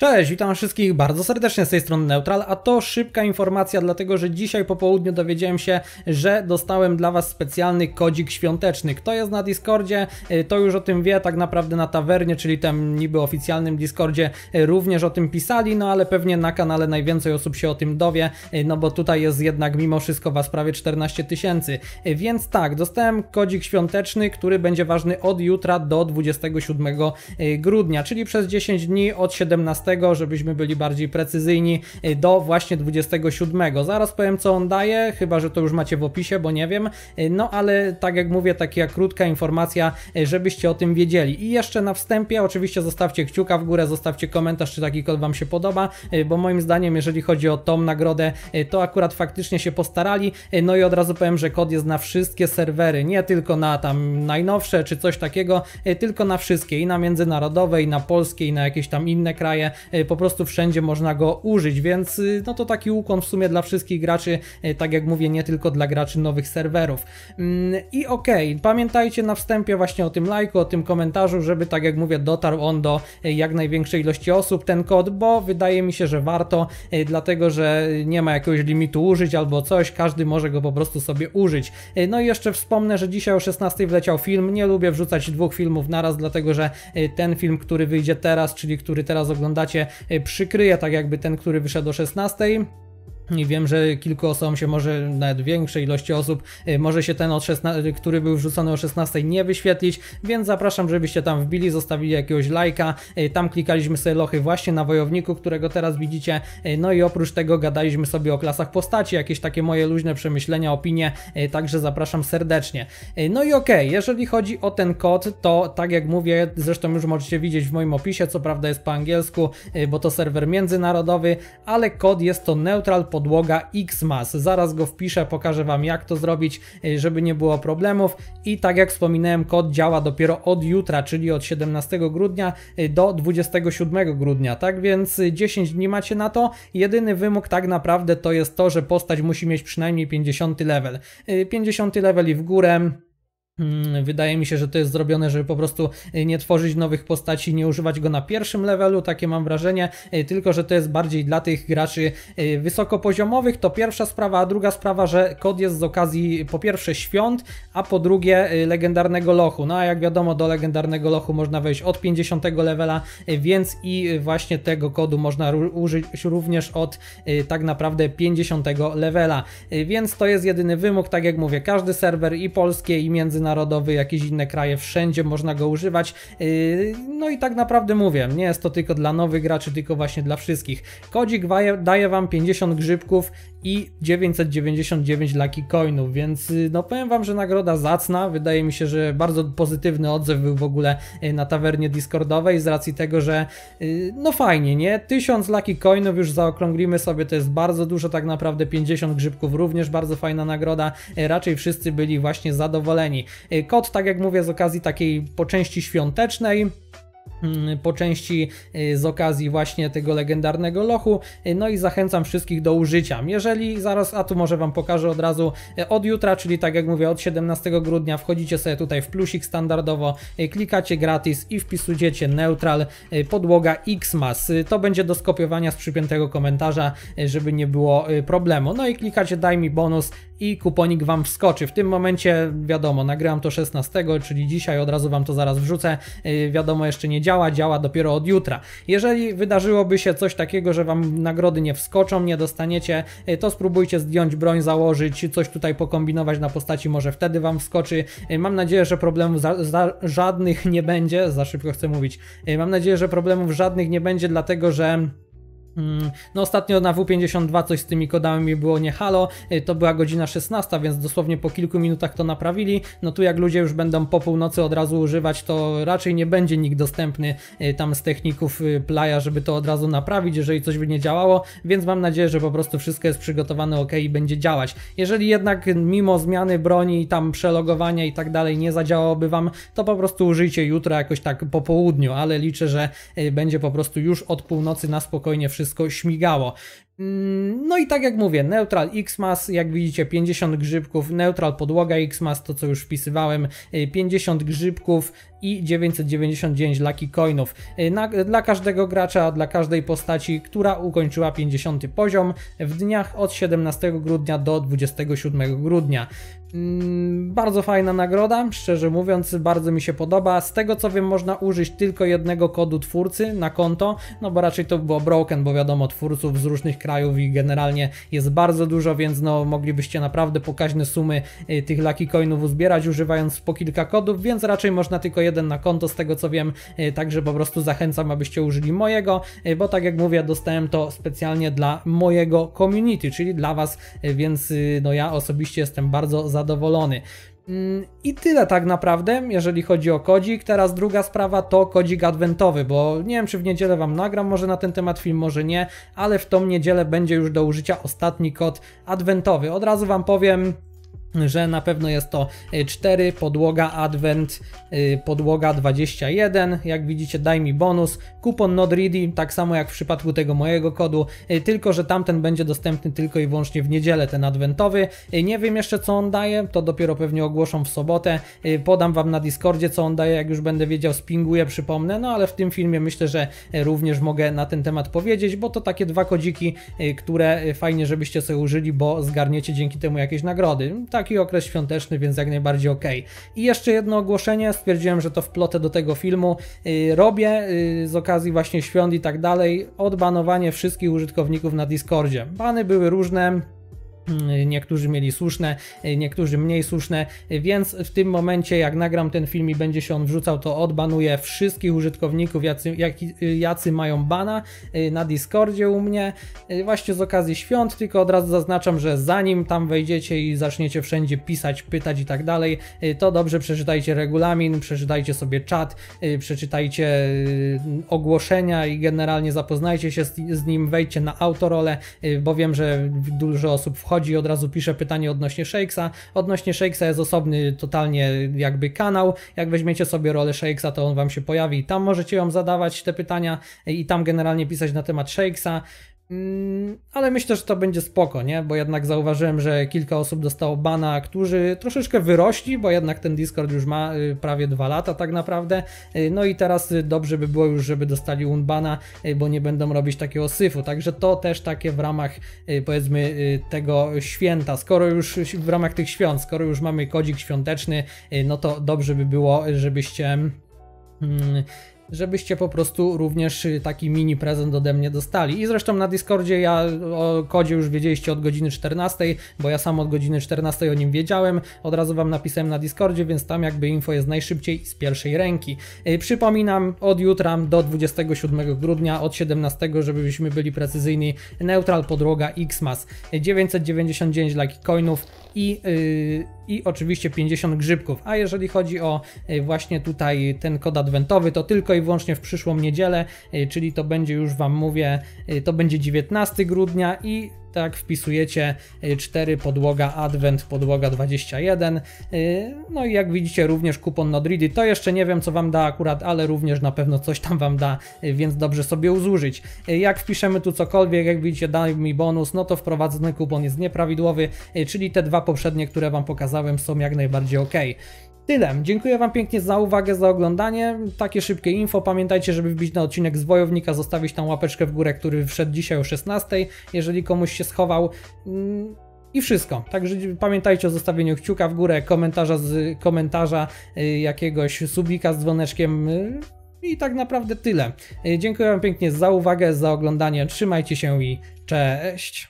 Cześć, witam wszystkich bardzo serdecznie z tej strony Neutral, a to szybka informacja, dlatego że dzisiaj po południu dowiedziałem się, że dostałem dla Was specjalny kodzik świąteczny. Kto jest na Discordzie, y, to już o tym wie, tak naprawdę na tawernie, czyli tam niby oficjalnym Discordzie y, również o tym pisali, no ale pewnie na kanale najwięcej osób się o tym dowie, y, no bo tutaj jest jednak mimo wszystko Was prawie 14 tysięcy. Więc tak, dostałem kodzik świąteczny, który będzie ważny od jutra do 27 grudnia, czyli przez 10 dni od 17 tego, żebyśmy byli bardziej precyzyjni, y, do właśnie 27. Zaraz powiem, co on daje, chyba, że to już macie w opisie, bo nie wiem. Y, no ale tak jak mówię, taka krótka informacja, y, żebyście o tym wiedzieli. I jeszcze na wstępie, oczywiście zostawcie kciuka w górę, zostawcie komentarz, czy taki kod Wam się podoba, bo moim zdaniem, jeżeli chodzi o tą nagrodę, to akurat faktycznie się postarali. No i od razu powiem, że kod jest na wszystkie serwery, nie tylko na tam najnowsze czy coś takiego, tylko na wszystkie i na międzynarodowe, i na polskie, i na jakieś tam inne kraje, E, po prostu wszędzie można go użyć, więc e, no to taki ukłon w sumie dla wszystkich graczy, e, tak jak mówię, nie tylko dla graczy nowych serwerów. Mm, I okej, okay, pamiętajcie na wstępie właśnie o tym lajku, o tym komentarzu, żeby tak jak mówię, dotarł on do jak największej ilości osób ten kod, bo wydaje mi się, że warto, dlatego że nie ma jakiegoś limitu użyć albo coś, każdy może go po prostu sobie użyć. No i jeszcze wspomnę, że dzisiaj o 16 wleciał film, nie lubię wrzucać dwóch filmów naraz, dlatego że ten film, który wyjdzie teraz, czyli który teraz oglądacie, macie y, przykryje tak jakby ten, który wyszedł o 16. I wiem, że kilku osobom się może, nawet większej ilości osób, y, może się ten, od 16, y, który był wrzucony o 16 nie wyświetlić, więc zapraszam, żebyście tam wbili, zostawili jakiegoś lajka. Y, tam klikaliśmy sobie lochy właśnie na wojowniku, którego teraz widzicie. No i oprócz tego gadaliśmy sobie o klasach postaci, jakieś takie moje luźne przemyślenia, opinie, także zapraszam serdecznie. No i okej, okay, jeżeli chodzi o ten kod, to tak jak mówię, zresztą już możecie widzieć w moim opisie, co prawda jest po angielsku, bo to serwer międzynarodowy, ale kod jest to neutral podłoga Xmas. Zaraz go wpiszę, pokażę Wam jak to zrobić, y, żeby nie było problemów. I tak jak wspominałem, kod działa dopiero od jutra, czyli od 17 grudnia y, do 27 grudnia. Tak więc 10 y, dni macie na to. Jedyny wymóg tak naprawdę to jest to, że postać musi mieć przynajmniej 50 level. 50 level i w górę Mm, wydaje mi się, że to jest zrobione, żeby po prostu y, nie tworzyć nowych postaci, nie używać go na pierwszym levelu, takie mam wrażenie, y, tylko że to jest bardziej dla tych graczy y, wysokopoziomowych. To pierwsza sprawa, a druga sprawa, że kod jest z okazji po pierwsze świąt, a po drugie legendarnego lochu. No a jak wiadomo, do legendarnego lochu można wejść od 50 levela, więc i właśnie tego kodu można użyć również od tak naprawdę 50 levela. Więc to jest jedyny wymóg, tak jak mówię, każdy serwer i polskie i międzynarodowe narodowy, jakieś inne kraje, wszędzie można go używać. Yy, no i tak naprawdę mówię, nie jest to tylko dla nowych graczy, tylko właśnie dla wszystkich. Kodzik daje Wam 50 grzybków i 999 Lucky Coinów, więc y, no powiem wam, że nagroda zacna, wydaje mi się, że bardzo pozytywny odzew był w ogóle y, na tawernie Discordowej z racji tego, że y, no fajnie, nie? 1000 Lucky Coinów już zaokrąglimy sobie, to jest bardzo dużo, tak naprawdę 50 grzybków również bardzo fajna nagroda, raczej wszyscy byli właśnie zadowoleni. Kod, tak jak mówię, z okazji takiej po części świątecznej, Mm, po części y, z okazji właśnie tego legendarnego lochu. Y, no i zachęcam wszystkich do użycia. Jeżeli zaraz, a tu może Wam pokażę od razu y, od jutra, czyli tak jak mówię od 17 grudnia wchodzicie sobie tutaj w plusik standardowo, klikacie gratis i wpisujecie neutral podłoga Xmas. To będzie do skopiowania z przypiętego komentarza, żeby nie było problemu. No i klikacie daj mi bonus i kuponik Wam wskoczy. W tym momencie, wiadomo, nagrywam to 16, czyli dzisiaj, od razu Wam to zaraz wrzucę. Yy, wiadomo, jeszcze nie działa, działa dopiero od jutra. Jeżeli wydarzyłoby się coś takiego, że Wam nagrody nie wskoczą, nie dostaniecie, yy, to spróbujcie zdjąć broń, założyć, coś tutaj pokombinować na postaci, może wtedy Wam wskoczy. Yy, mam nadzieję, że problemów za, za, żadnych nie będzie, za szybko chcę mówić. Y, mam nadzieję, że problemów żadnych nie będzie, dlatego że Mm, no ostatnio na W52 coś z tymi kodami było nie halo, y, to była godzina 16, więc dosłownie po kilku minutach to naprawili. No tu jak ludzie już będą po północy od razu używać, to raczej nie będzie nikt dostępny y, tam z techników y, playa, żeby to od razu naprawić, jeżeli coś by nie działało, więc mam nadzieję, że po prostu wszystko jest przygotowane ok i będzie działać. Jeżeli jednak mimo zmiany broni, i tam przelogowania i tak dalej nie zadziałałoby Wam, to po prostu użyjcie jutro jakoś tak po południu, ale liczę, że będzie po prostu już od północy na spokojnie wszystko wszystko śmigało. Mm, no i tak jak mówię, Neutral Xmas, jak widzicie 50 grzybków, Neutral podłoga Xmas, to co już wpisywałem, 50 y, grzybków i 999 Lucky Coinów. Y, na, dla każdego gracza, dla każdej postaci, która ukończyła 50 poziom w dniach od 17 grudnia do 27 grudnia. Mm, bardzo fajna nagroda, szczerze mówiąc, bardzo mi się podoba. Z tego co wiem, można użyć tylko jednego kodu twórcy na konto, no bo raczej to było broken, bo wiadomo, twórców z różnych krajów krajów i generalnie jest bardzo dużo, więc no moglibyście naprawdę pokaźne sumy y, tych Lucky Coinów uzbierać używając po kilka kodów, więc raczej można tylko jeden na konto z tego co wiem, y, także po prostu zachęcam abyście użyli mojego, y, bo tak jak mówię dostałem to specjalnie dla mojego community, czyli dla Was, więc no ja osobiście jestem bardzo zadowolony. Mm, I tyle tak naprawdę, jeżeli chodzi o kodzik. Teraz druga sprawa to kodzik adwentowy, bo nie wiem czy w niedzielę Wam nagram może na ten temat film, może nie, ale w tą niedzielę będzie już do użycia ostatni kod adwentowy. Od razu Wam powiem, że na pewno jest to 4, e, podłoga Advent, e, podłoga 21, jak widzicie daj mi bonus, kupon not ready, tak samo jak w przypadku tego mojego kodu, e, tylko że tamten będzie dostępny tylko i wyłącznie w niedzielę, ten adwentowy, nie wiem jeszcze co on daje, to dopiero pewnie ogłoszą w sobotę, podam Wam na Discordzie co on daje, jak już będę wiedział, spinguję, przypomnę, no ale w tym filmie myślę, że również mogę na ten temat powiedzieć, bo to takie dwa kodziki, które fajnie żebyście sobie użyli, bo zgarniecie dzięki temu jakieś nagrody, tak taki okres świąteczny, więc jak najbardziej ok. I jeszcze jedno ogłoszenie, stwierdziłem, że to wplotę do tego filmu. Y, robię y, z okazji właśnie świąt i tak dalej, odbanowanie wszystkich użytkowników na Discordzie. Bany były różne, Y, niektórzy mieli słuszne, y, niektórzy mniej słuszne, więc w tym momencie, jak nagram ten film i będzie się on wrzucał, to odbanuję wszystkich użytkowników, jacy, jak, y, jacy mają bana na Discordzie u mnie, właśnie z okazji świąt. Tylko od razu zaznaczam, że zanim tam wejdziecie i zaczniecie wszędzie pisać, pytać i tak dalej, to dobrze przeczytajcie regulamin, przeczytajcie sobie czat, przeczytajcie ogłoszenia i generalnie zapoznajcie się z, z nim, wejdźcie na autorole, bo wiem, że dużo osób wchodzi wychodzi, od razu pisze pytanie odnośnie Shakesa. Odnośnie Shakesa jest osobny totalnie jakby kanał. Jak weźmiecie sobie rolę Shakesa, to on wam się pojawi i tam możecie ją zadawać te pytania i tam generalnie pisać na temat Shakesa. Mm, ale myślę, że to będzie spoko, nie? Bo jednak zauważyłem, że kilka osób dostało bana, którzy troszeczkę wyrośli, bo jednak ten Discord już ma y, prawie dwa lata tak naprawdę. Y, no i teraz y, dobrze by było już, żeby dostali unbana, bo nie będą robić takiego syfu. Także to też takie w ramach powiedzmy tego święta. Skoro już w ramach tych świąt, skoro już mamy kodzik świąteczny, no to dobrze by było, żebyście mm, żebyście po prostu również y, taki mini prezent ode mnie dostali. I zresztą na Discordzie ja o kodzie już wiedzieliście od godziny 14, bo ja sam od godziny 14 o nim wiedziałem. Od razu wam napisałem na Discordzie, więc tam jakby info jest najszybciej z pierwszej ręki. Y, przypominam, od jutra do 27 grudnia, od 17, żebyśmy byli precyzyjni, neutral podroga Xmas 999 y, like coinów i yy, i oczywiście 50 grzybków. A jeżeli chodzi o e, właśnie tutaj ten kod adwentowy, to tylko i wyłącznie w przyszłą niedzielę, e, czyli to będzie już Wam mówię, e, to będzie 19 grudnia i tak wpisujecie 4 y, podłoga Advent, podłoga 21. Y, no i jak widzicie również kupon Nodready. To jeszcze nie wiem co Wam da akurat, ale również na pewno coś tam Wam da, y, więc dobrze sobie uzużyć. Jak wpiszemy tu cokolwiek, jak widzicie daj mi bonus, no to wprowadzony kupon jest nieprawidłowy, czyli te dwa poprzednie, które Wam pokazałem są jak najbardziej ok. Tyle. Dziękuję Wam pięknie za uwagę, za oglądanie. Takie szybkie info. Pamiętajcie, żeby wbić na odcinek z Wojownika, zostawić tam łapeczkę w górę, który wszedł dzisiaj o 16, jeżeli komuś się schował. Mm, I wszystko. Także pamiętajcie o zostawieniu kciuka w górę, komentarza z komentarza, y, jakiegoś subika z dzwoneczkiem. Y, I tak naprawdę tyle. Y, dziękuję Wam pięknie za uwagę, za oglądanie. Trzymajcie się i cześć.